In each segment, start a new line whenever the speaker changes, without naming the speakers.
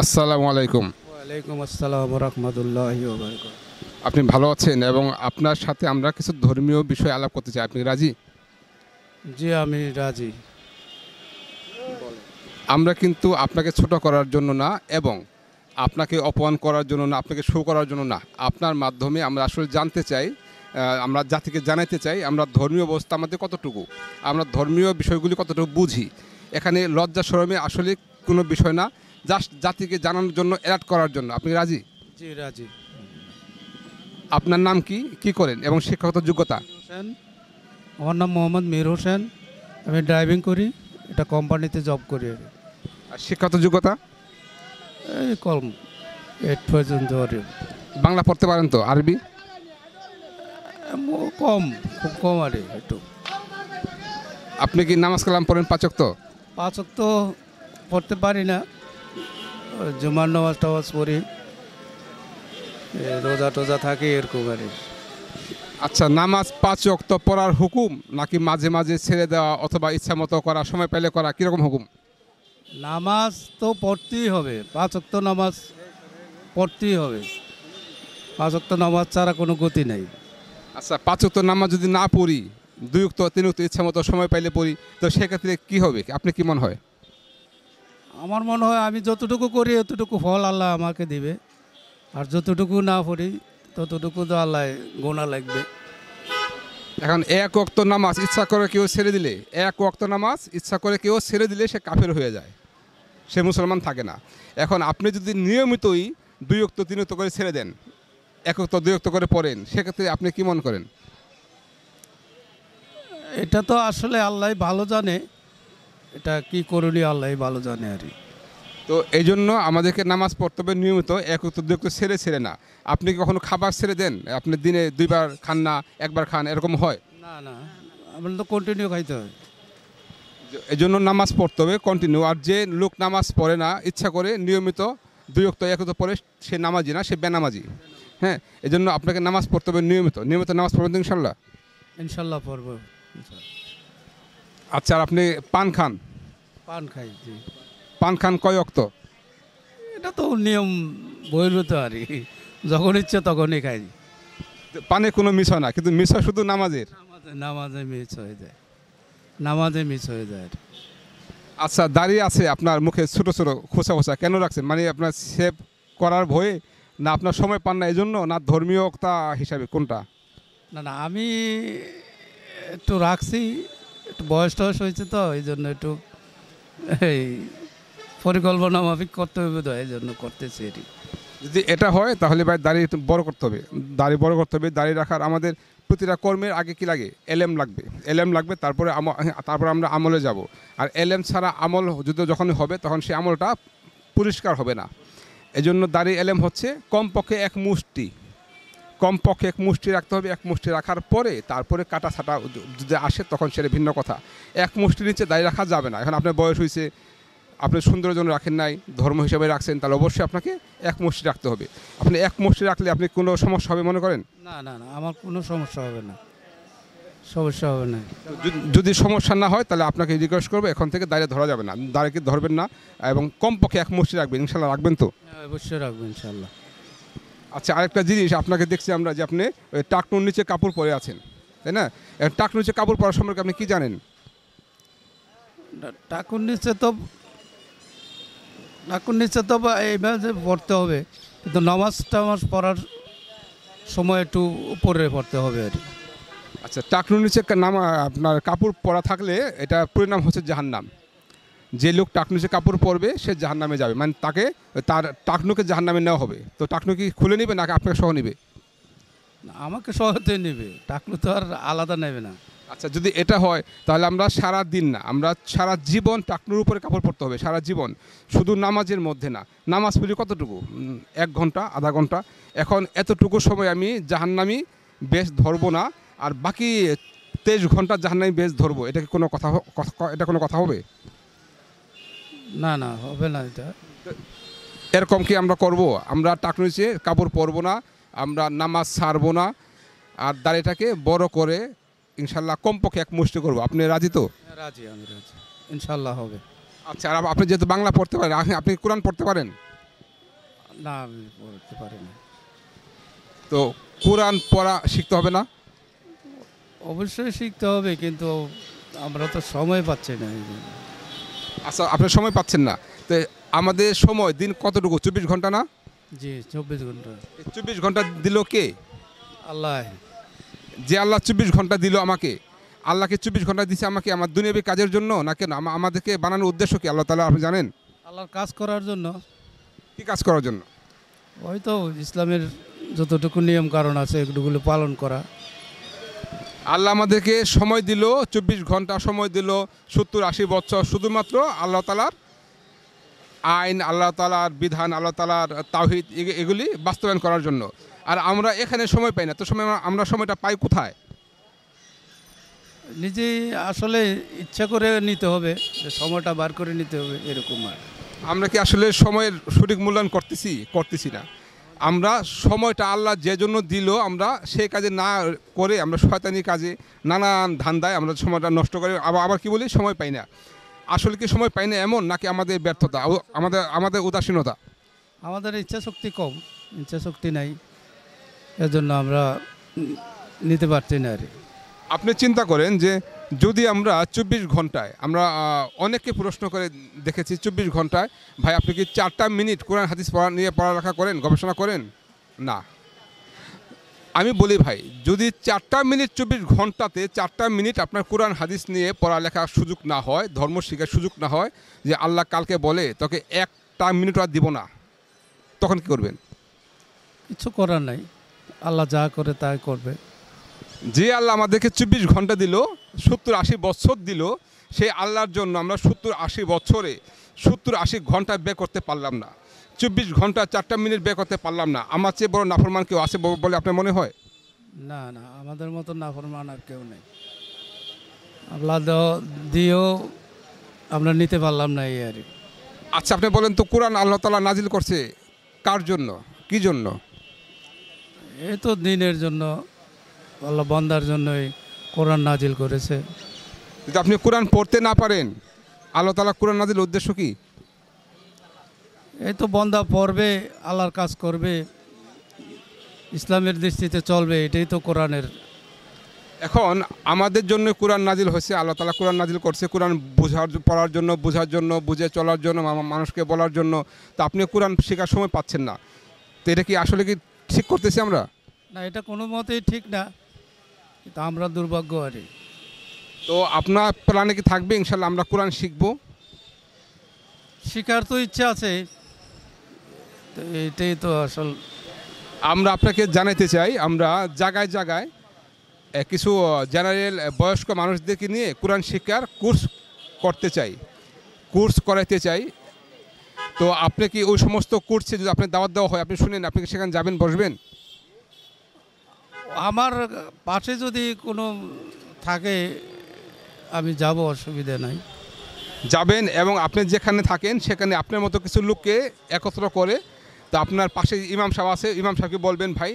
আসসালামু আলাইকুম ওয়ালাইকুম আসসালাম রহমতুল্লাহ আপনি ভালো আছেন এবং আপনার সাথে আমরা কিছু ধর্মীয় বিষয় আলাপ করতে চাই আপনি রাজি জি আমি রাজি আমরা কিন্তু আপনাকে ছোট করার জন্য না এবং আপনাকে অপমান করার জন্য না আপনাকে শো করার জন্য না আপনার মাধ্যমে আমরা আসলে জানতে চাই আমরা জাতিকে জানাইতে চাই আমরা ধর্মীয় অবস্থা আমাদের কতটুকু আমরা ধর্মীয় বিষয়গুলি কতটুকু বুঝি এখানে লজ্জা সরমে আসলে কোনো বিষয় না জাতিকে জানানোর জন্য অ্যালার্ট করার জন্য আপনি রাজি জি রাজি আপনার
নাম কি কি করেন এবং শিক্ষাগত যোগ্যতা হোসেন আমার নাম মোহাম্মদ মির হোসেন আমি ড্রাইভিং করি এটা কোম্পানিতে জব করি আর শিক্ষাগত যোগ্যতা এই কম এইট পর্যন্ত বাংলা পড়তে পারেন তো আরবি কম খুব কম আর একটু আপনি কি নামাজ কালাম পড়েন পাচক তো পাচক তো পড়তে পারি না জুমার নামাজ টামাজ পড়ি রোজা টোজা থাকে এরকম আর
আচ্ছা নামাজ পাঁচ অক্ত পড়ার হুকুম নাকি মাঝে মাঝে ছেড়ে দেওয়া
অথবা ইচ্ছা মতো করা সময় পেলে করা কীরকম হুকুম নামাজ তো পড়তেই হবে পাঁচ অক্ত নামাজ পড়তেই হবে পাঁচ অক্ত নামাজ ছাড়া কোনো গতি নাই আচ্ছা পাঁচ অক্ত নামাজ যদি না পড়ি দুই অক্ত তিন উক্ত ইচ্ছা মতো সময় পাইলে পড়ি তো সেক্ষেত্রে কী হবে আপনি কি মনে হয় আমার মনে হয় আমি যতটুকু করি এতটুকু ফল আল্লাহ আমাকে দিবে আর যতটুকু না করি ততটুকু তো আল্লাহ গোনা লাগবে এখন এক অক্ত নামাজ ইচ্ছা করে কেউ ছেড়ে দিলে
এক অক্ত নামাজ ইচ্ছা করে কেউ ছেড়ে দিলে সে কাফের হয়ে যায় সে মুসলমান থাকে না এখন আপনি যদি নিয়মিতই দুই অক্ত তিন অক্ত করে ছেড়ে দেন এক অক্ত দুই অক্ত করে পড়েন
সেক্ষেত্রে আপনি কি মনে করেন এটা তো আসলে আল্লাহ ভালো জানে এটা কি করণীয় আল্লাহ ভালো জানে আর তো এই জন্য
আমাদেরকে নামাজ পড়তে হবে নিয়মিত একত্র ছেড়ে ছেড়ে না আপনি কি কখনো খাবার ছেড়ে দেন আপনি দিনে দুইবার খান না একবার খান এরকম হয় না না আমাদের তো কন্টিনিউ খাইতে হয় এই জন্য নামাজ পড়তে হবে কন্টিনিউ আর যে লোক নামাজ পড়ে না ইচ্ছা করে নিয়মিত দুই অক্ত একত পড়ে সে নামাজি না সে বেনামাজি হ্যাঁ এই জন্য আপনাকে নামাজ পড়তে হবে নিয়মিত নিয়মিত নামাজ পড়বেন ইনশাল্লাহ
ইনশাল্লাহ পড়ব ইনশাল্লাহ
আচ্ছা আর আপনি পান খান
পান খাই জি
পান খান কয় অক্ত
এটা তো নিয়ম তো আর যখন ইচ্ছে তখনই খাই পানে কোনো মিস হয় না কিন্তু মিস হয় শুধু নামাজের নামাজে মিস হয়ে যায়
নামাজে মিস হয়ে যায় আচ্ছা দাঁড়িয়ে আছে আপনার মুখে ছোট ছোট খোসা খোসা কেন রাখছেন মানে আপনার সেভ করার ভয়ে না আপনার সময় পান না এই জন্য না ধর্মীয়তা হিসাবে
কোনটা না না আমি একটু রাখছি একটু বয়স টয়স হয়েছে তো এই জন্য একটু এই পরিকল্পনা মাফিক করতে হবে তো এই জন্য করতেছি এটি
যদি এটা হয় তাহলে ভাই দাড়ি বড় করতে হবে দাড়ি বড় করতে হবে দাড়ি রাখার আমাদের প্রতিটা কর্মের আগে কি লাগে এলএম লাগবে এলএম লাগবে তারপরে তারপরে আমরা আমলে যাব আর এলএম ছাড়া আমল যদি যখন হবে তখন সেই আমলটা পরিষ্কার হবে না এজন্য দাড়ি এলএম হচ্ছে কমপক্ষে এক মুষ্টি কমপক্ষে এক মুষ্টি রাখতে হবে এক মুষ্টি রাখার পরে তারপরে কাটা ছাটা যদি আসে তখন সেটা ভিন্ন কথা এক মুষ্টি নিচে দাঁড়িয়ে রাখা যাবে না এখন আপনার বয়স হয়েছে আপনি সুন্দরজন রাখেন নাই ধর্ম হিসাবে রাখছেন তাহলে অবশ্যই আপনাকে এক মুষ্টি রাখতে হবে আপনি এক মুষ্টি রাখলে আপনি কোনো সমস্যা হবে মনে করেন না
না না আমার কোনো সমস্যা হবে না
সমস্যা হবে না যদি সমস্যা না হয় তাহলে আপনাকে রিকোয়েস্ট করবো এখন থেকে দাঁড়িয়ে ধরা যাবে না দাঁড়িয়ে ধরবেন না এবং কমপক্ষে এক মুষ্টি রাখবেন ইনশাল্লাহ রাখবেন তো
হ্যাঁ, অবশ্যই রাখবেন ইনশাল্লাহ
আচ্ছা আরেকটা জিনিস আপনাকে দেখছি আমরা যে আপনি টাকনুর নিচে কাপড় পরে আছেন তাই না টাকনুর নিচে কাপড় পরার সম্পর্কে আপনি কি জানেন
টাকুর নিচে তো টাকুর নিচে তো এইভাবে পড়তে হবে কিন্তু নামাজ টামাজ পড়ার সময় একটু উপরে পড়তে হবে আর আচ্ছা টাকনুর নিচে নামা আপনার কাপড় পরা থাকলে
এটা পরিণাম হচ্ছে জাহান্নাম যে লোক টাকনুসে কাপড় পরবে সে জাহার নামে যাবে মানে তাকে তার টাকনুকে জাহার নামে নেওয়া হবে তো টাকনু কি খুলে নেবে নাকি আপনাকে সহ নেবে
আমাকে সহতে নেবে টাকনু তো আর আলাদা নেবে না আচ্ছা যদি এটা হয় তাহলে আমরা সারা
দিন না আমরা সারা জীবন টাকনুর উপরে কাপড় পরতে হবে সারা জীবন শুধু নামাজের মধ্যে না নামাজ পড়ি কতটুকু এক ঘন্টা আধা ঘন্টা এখন এতটুকু সময় আমি জাহান্নামি বেশ ধরবো না আর বাকি তেইশ ঘন্টা জাহান্নামি বেশ ধরবো এটা কি কোনো কথা এটা কোনো কথা হবে না না হবে না এটা এরকম কি আমরা করব আমরা টাক নিচে কাপড় পরবো না আমরা নামাজ ছাড়বো না আর দাড়িটাকে বড় করে ইনশাল্লাহ কমপক্ষে এক মুষ্টি করবো আপনি রাজি তো
হ্যাঁ, রাজি আমি রাজি
ইনশাল্লাহ হবে আচ্ছা আর আপনি যেহেতু বাংলা পড়তে পারেন আপনি কোরআন পড়তে পারেন
না আমি পড়তে পারি না তো কোরআন পড়া শিখতে হবে না অবশ্যই শিখতে হবে কিন্তু আমরা তো
সময় পাচ্ছি না আচ্ছা আপনার সময় পাচ্ছেন না তো আমাদের সময় দিন কতটুকু চব্বিশ ঘন্টা না জি চব্বিশ ঘন্টা চব্বিশ ঘন্টা দিল কে আল্লাহ যে আল্লাহ চব্বিশ ঘন্টা দিল আমাকে আল্লাহকে চব্বিশ ঘন্টা দিছে আমাকে আমার দুনিয়াবি কাজের জন্য না কেন আমাদেরকে বানানোর উদ্দেশ্য কি আল্লাহ তালা আপনি জানেন
আল্লাহর কাজ করার জন্য কি কাজ করার জন্য ওই তো ইসলামের যতটুকু নিয়ম কারণ আছে এগুলো পালন করা আল্লাহ আমাদেরকে সময় দিল চব্বিশ ঘন্টা সময় দিল
সত্তর আশি বছর শুধুমাত্র আল্লাহ তালার আইন আল্লাহ তালার বিধান আল্লাহ তালার তাহিদ এগুলি বাস্তবায়ন করার জন্য আর আমরা এখানে সময় পাই না তো সময়
আমরা সময়টা পাই কোথায় নিজে আসলে ইচ্ছা করে নিতে হবে যে সময়টা বার করে নিতে হবে এরকম আর আমরা কি আসলে সময়ের
সঠিক মূল্যায়ন করতেছি করতেছি না আমরা সময়টা আল্লাহ যে জন্য দিল আমরা সেই কাজে না করে আমরা শয়তানি কাজে নানান ধান্দায় আমরা সময়টা নষ্ট করে আবার আবার কী বলি সময় পাই না আসলে কি সময় পাই না এমন নাকি আমাদের ব্যর্থতা আমাদের আমাদের উদাসীনতা
আমাদের ইচ্ছা শক্তি কম ইচ্ছা শক্তি নাই এজন্য আমরা নিতে পারছি না আর
আপনি চিন্তা করেন যে যদি আমরা চব্বিশ ঘন্টায় আমরা অনেককে প্রশ্ন করে দেখেছি চব্বিশ ঘন্টায় ভাই আপনি কি চারটা মিনিট কোরআন হাদিস পড়া নিয়ে পড়ালেখা করেন গবেষণা করেন না আমি বলি ভাই যদি চারটা মিনিট চব্বিশ ঘন্টাতে চারটা মিনিট আপনার কোরআন হাদিস নিয়ে পড়ালেখার সুযোগ না হয় ধর্ম শিখার সুযোগ না হয় যে আল্লাহ কালকে বলে তোকে একটা মিনিট আর দিব না
তখন কি করবেন কিছু করার নাই আল্লাহ যা করে তাই করবে যে আল্লাহ আমাদেরকে চব্বিশ ঘন্টা দিল
সত্তর আশি বছর দিল সেই আল্লাহর জন্য আমরা সত্তর আশি বছরে সত্তর আশি ঘন্টা ব্যয় করতে পারলাম না চব্বিশ ঘন্টা চারটা মিনিট ব্যয় করতে পারলাম না আমার চেয়ে বড় নাফরমান কেউ আছে বলে আপনার মনে হয়
না না আমাদের মতো নাফরমান আর কেউ নেই আল্লাহ দিয়েও আমরা নিতে পারলাম না এই আর আচ্ছা আপনি বলেন তো কোরআন আল্লাহ তালা
নাজিল করছে কার জন্য কি জন্য
এ তো দিনের জন্য আল্লাহ বন্দার জন্যই কোরআন নাজিল করেছে যদি আপনি কোরআন পড়তে না পারেন আল্লাহ তালা কোরআন নাজিল উদ্দেশ্য কি এই তো বন্দা পড়বে আল্লাহর কাজ করবে ইসলামের দৃষ্টিতে চলবে এটাই তো কোরআনের এখন আমাদের জন্য কোরআন নাজিল হয়েছে আল্লাহ তালা কোরআন নাজিল করছে
কোরআন বোঝার পড়ার জন্য বোঝার জন্য বুঝে চলার জন্য মানুষকে বলার জন্য তো আপনি কোরআন শেখার সময় পাচ্ছেন না তো এটা কি আসলে কি ঠিক করতেছি আমরা
না এটা কোনো মতেই ঠিক না তা আমরা দুর্ভাগ্য আরে তো আপনার প্ল্যানে কি থাকবে ইনশাল্লাহ আমরা কোরআন শিখব শেখার তো ইচ্ছা আছে
তো এটাই তো আসল আমরা আপনাকে জানাইতে চাই আমরা জায়গায় জায়গায় কিছু জেনারেল বয়স্ক মানুষদেরকে নিয়ে কোরআন শিক্ষার কোর্স করতে চাই কোর্স করাইতে চাই তো আপনি কি ওই সমস্ত
কোর্সে যদি আপনি দাওয়াত দেওয়া হয় আপনি শুনেন আপনি কি সেখানে যাবেন বসবেন আমার পাশে যদি কোনো থাকে আমি যাব অসুবিধা নাই যাবেন এবং আপনি যেখানে থাকেন সেখানে আপনার মতো কিছু লোককে একত্র
করে তো আপনার পাশে ইমাম সাহেব আছে ইমাম সাহেবকে বলবেন ভাই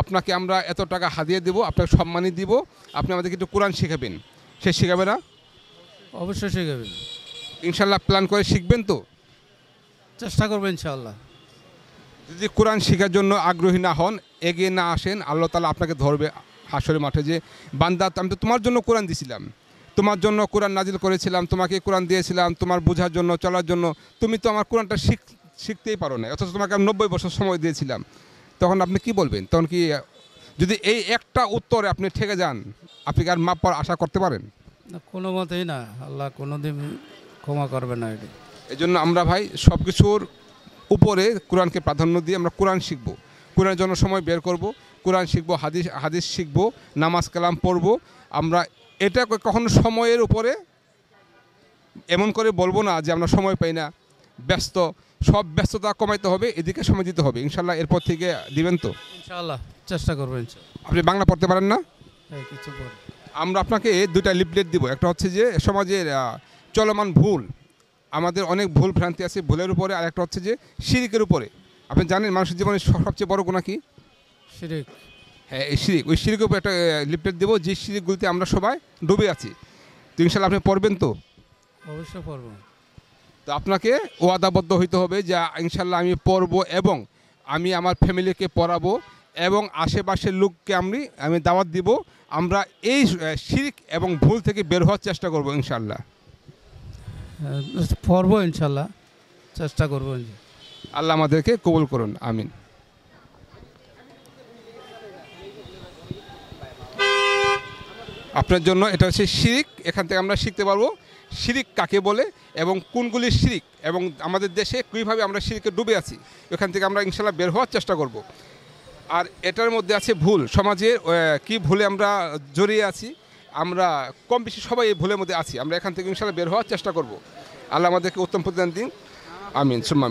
আপনাকে আমরা এত টাকা হাতিয়ে দেব আপনাকে সম্মানই দিব আপনি আমাদেরকে একটু কোরআন শেখাবেন সে শেখাবে না অবশ্যই শেখাবেন ইনশাল্লাহ প্ল্যান করে শিখবেন তো চেষ্টা করবেন ইনশাল্লাহ যদি কোরআন শেখার জন্য আগ্রহী না হন এগিয়ে না আসেন আল্লাহ তালা আপনাকে ধরবে আসলে মাঠে যে বান্দা আমি তো তোমার জন্য কোরআন দিছিলাম তোমার জন্য কোরআন নাজিল করেছিলাম তোমাকে কোরআন দিয়েছিলাম তোমার বোঝার জন্য চলার জন্য তুমি তো আমার কোরআনটা শিখ শিখতেই পারো না অথচ তোমাকে আমি নব্বই বছর সময় দিয়েছিলাম তখন আপনি কি বলবেন তখন কি যদি এই একটা উত্তরে আপনি ঠেকে যান আপনি কি আর মাপ পাওয়ার আশা করতে পারেন
না কোনো মতেই না আল্লাহ কোনো দিন ক্ষমা করবে না এটা এই জন্য আমরা ভাই সব কিছুর
উপরে কোরআনকে প্রাধান্য দিয়ে আমরা কোরআন শিখবো কোরআনের জন্য সময় বের করব কোরআন শিখব হাদিস হাদিস শিখব নামাজ কালাম পড়ব আমরা এটা কখনো সময়ের উপরে এমন করে বলবো না যে আমরা সময় পাই না ব্যস্ত সব ব্যস্ততা কমাইতে হবে এদিকে সময় দিতে হবে ইনশাল্লাহ এরপর থেকে দিবেন তো
ইনশাল্লাহ চেষ্টা করবেন
আপনি বাংলা পড়তে পারেন না হ্যাঁ, কিছু আমরা আপনাকে দুটা লিপলেট দিব একটা হচ্ছে যে সমাজের চলমান ভুল আমাদের অনেক ভুল ভ্রান্তি আছে ভুলের উপরে আর একটা হচ্ছে যে শিরিকের উপরে আপনি জানেন মানুষের জীবনে সবচেয়ে বড় গোনা কি শিরিক হ্যাঁ এই শিরিক ওই শিরিকের উপর একটা লিপলেট দেবো যে শিরিকগুলিতে আমরা সবাই ডুবে আছি তো ইনশাল্লাহ আপনি পড়বেন তো অবশ্যই পড়ব তো আপনাকে ওয়াদাবদ্ধ হইতে হবে যে ইনশাল্লাহ আমি পড়ব এবং আমি আমার ফ্যামিলিকে পড়াবো এবং আশেপাশের লোককে আমি আমি দাওয়াত দিব আমরা এই শিরিক এবং ভুল থেকে বের হওয়ার চেষ্টা করব ইনশাল্লাহ
পড়ব ইনশাল্লাহ চেষ্টা করবো আল্লাহ আমাদেরকে কবুল করুন আমিন
আপনার জন্য এটা হচ্ছে শিরিক এখান থেকে আমরা শিখতে পারবো শিরিক কাকে বলে এবং কোনগুলি শিরিক এবং আমাদের দেশে কীভাবে আমরা শিরিকে ডুবে আছি এখান থেকে আমরা ইনশাল্লাহ বের হওয়ার চেষ্টা করব। আর এটার মধ্যে আছে ভুল সমাজে কি ভুলে আমরা জড়িয়ে আছি আমরা কম বেশি সবাই এই ভুলের মধ্যে আছি আমরা এখান থেকে ইনশাল্লাহ বের হওয়ার চেষ্টা করব। আল্লাহ আমাদেরকে উত্তম প্রদান দিন আমিন সুম্মা